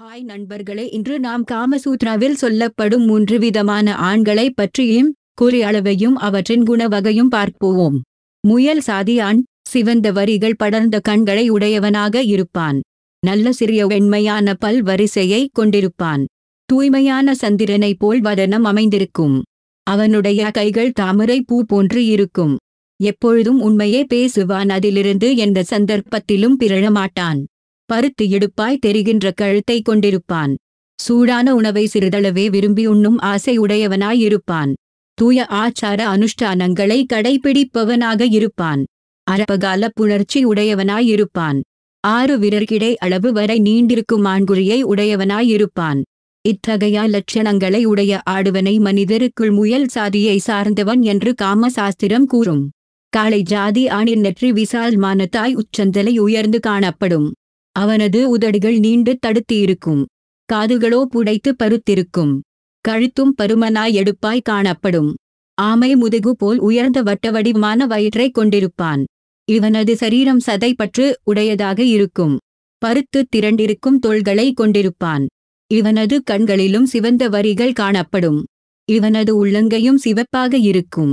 hi நண்பர்களே இன்று நாம் காமசூத்ராவில் சொல்லப்படும் மூன்று விதமான ஆண்களை பற்றியும் கூறியளவையும் அளவையும் அவற்றின் குண வகையும் பார்ப்போம் முயல் சாதியான் சிவந்த வரிகள் படர்ந்த கண்களை உடையவனாக இருப்பான் நல்ல சிறிய வெண்மையான பல் வரிசையை கொண்டிருப்பான் தூய்மையான சந்திரனை போல் வதனம் அமைந்திருக்கும் அவனுடைய கைகள் தாமரை பூ போன்று இருக்கும் எப்பொழுதும் உண்மையே பேசுவான் அதிலிருந்து எந்த சந்தர்ப்பத்திலும் பிறழமாட்டான் பருத்து எடுப்பாய் தெரிகின்ற கழுத்தை கொண்டிருப்பான் சூடான உணவை சிறிதளவே விரும்பி உண்ணும் ஆசை தூய ஆச்சார அனுஷ்டானங்களை கடைபிடிப்பவனாக இருப்பான் அரபகால புணர்ச்சி உடையவனாயிருப்பான் ஆறு விரர்கிடை அளவு வரை நீண்டிருக்கும் ஆண்குறியை உடையவனாயிருப்பான் இத்தகைய லட்சணங்களை உடைய ஆடுவனை மனிதருக்குள் முயல் சாதியை சார்ந்தவன் என்று காமசாஸ்திரம் கூறும் காளை ஜாதி ஆணின் நெற்றி விசால்மானதாய் உச்சந்தலை உயர்ந்து காணப்படும் அவனது உதடுகள் நீண்டு தடுத்து இருக்கும் காதுகளோ புடைத்து பருத்திருக்கும் கழுத்தும் பருமனாய் எடுப்பாய் காணப்படும் ஆமை முதுகு போல் உயர்ந்த வட்டவடிவமான வயிற்றைக் கொண்டிருப்பான் இவனது சரீரம் சதைப்பற்று உடையதாக இருக்கும் பருத்து திரண்டிருக்கும் தோள்களை கொண்டிருப்பான் இவனது கண்களிலும் சிவந்த வரிகள் காணப்படும் இவனது உள்ளங்கையும் சிவப்பாக இருக்கும்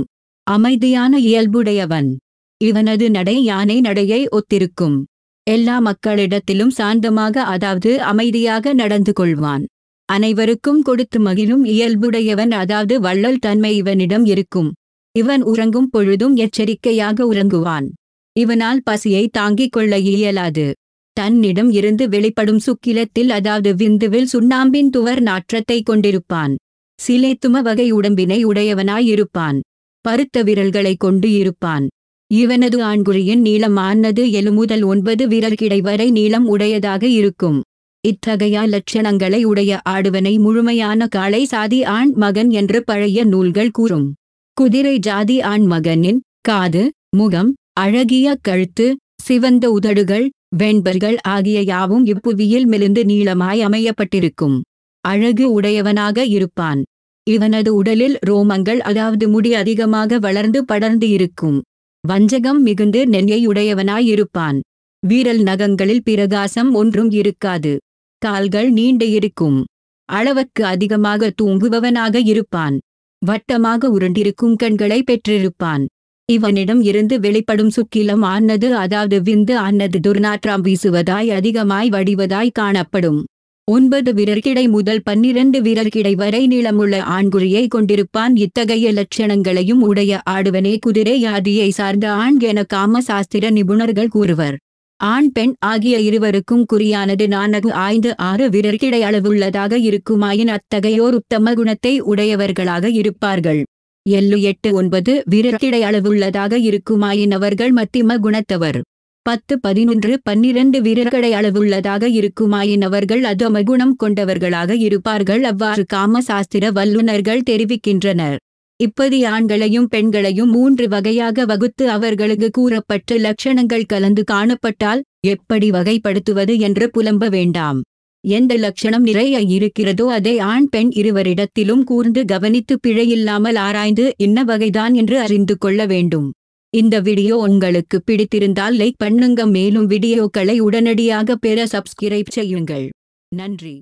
அமைதியான இயல்புடையவன் இவனது நடை யானை நடையை ஒத்திருக்கும் எல்லா மக்களிடத்திலும் சாந்தமாக அதாவது அமைதியாக நடந்து கொள்வான் அனைவருக்கும் கொடுத்து மகிழும் இயல்புடையவன் அதாவது வள்ளல் தன்மை இவனிடம் இருக்கும் இவன் உறங்கும் பொழுதும் எச்சரிக்கையாக உறங்குவான் இவனால் பசியை தாங்கிக் கொள்ள இயலாது தன்னிடம் இருந்து வெளிப்படும் சுக்கிலத்தில் அதாவது விந்துவில் சுண்ணாம்பின் துவர் நாற்றத்தை கொண்டிருப்பான் சிலேத்தும வகை உடம்பினை உடையவனாயிருப்பான் பருத்த விரல்களை கொண்டு இருப்பான் இவனது ஆண்குழியின் நீளமானது எழு முதல் ஒன்பது விரல் வரை நீளம் உடையதாக இருக்கும் இத்தகைய லட்சணங்களை உடைய ஆடுவனை முழுமையான காளை சாதி ஆண் மகன் என்று பழைய நூல்கள் கூறும் குதிரை ஜாதி ஆண் மகனின் காது முகம் அழகிய கழுத்து சிவந்த உதடுகள் வெண்பர்கள் ஆகிய யாவும் இப்புவியில் மெலிந்து நீளமாய் அமையப்பட்டிருக்கும் அழகு உடையவனாக இருப்பான் இவனது உடலில் ரோமங்கள் அதாவது முடி அதிகமாக வளர்ந்து படர்ந்து இருக்கும் வஞ்சகம் மிகுந்து நெஞ்சையுடையவனாயிருப்பான் வீரல் நகங்களில் பிரகாசம் ஒன்றும் இருக்காது கால்கள் நீண்ட இருக்கும் அளவுக்கு அதிகமாக தூங்குபவனாக இருப்பான் வட்டமாக உருண்டிருக்கும் கண்களை பெற்றிருப்பான் இவனிடம் இருந்து வெளிப்படும் சுக்கிலம் ஆனது அதாவது விந்து ஆனது துர்நாற்றம் வீசுவதாய் அதிகமாய் வடிவதாய் காணப்படும் ஒன்பது வீரர்கிடை முதல் பன்னிரண்டு விரர்கிடை வரை நீளமுள்ள ஆண்குறியை கொண்டிருப்பான் இத்தகைய லட்சணங்களையும் உடைய ஆடுவனே குதிரை ஆதியை சார்ந்த ஆண் என காம சாஸ்திர நிபுணர்கள் கூறுவர் ஆண் பெண் ஆகிய இருவருக்கும் குறியானது நான்கு ஐந்து ஆறு வீரர்கிடை அளவுள்ளதாக இருக்குமாயின் அத்தகையோர் உத்தம குணத்தை உடையவர்களாக இருப்பார்கள் எல்லு எட்டு ஒன்பது வீரர்கிடை அளவுள்ளதாக இருக்குமாயின் அவர்கள் மத்திம குணத்தவர் பத்து பதினொன்று பன்னிரண்டு வீரர்களை அளவுள்ளதாக இருக்குமாயின் அவர்கள் அது அமகுணம் கொண்டவர்களாக இருப்பார்கள் அவ்வாறு காமசாஸ்திர வல்லுநர்கள் தெரிவிக்கின்றனர் இப்பதி ஆண்களையும் பெண்களையும் மூன்று வகையாக வகுத்து அவர்களுக்கு கூறப்பட்டு லட்சணங்கள் கலந்து காணப்பட்டால் எப்படி வகைப்படுத்துவது என்று புலம்ப வேண்டாம் எந்த லட்சணம் நிறைய இருக்கிறதோ அதை ஆண் பெண் இருவரிடத்திலும் கூர்ந்து கவனித்து பிழையில்லாமல் ஆராய்ந்து என்ன வகைதான் என்று அறிந்து கொள்ள வேண்டும் இந்த வீடியோ உங்களுக்கு பிடித்திருந்தால் லைக் பண்ணுங்க மேலும் வீடியோக்களை உடனடியாக பெற சப்ஸ்கிரைப் செய்யுங்கள் நன்றி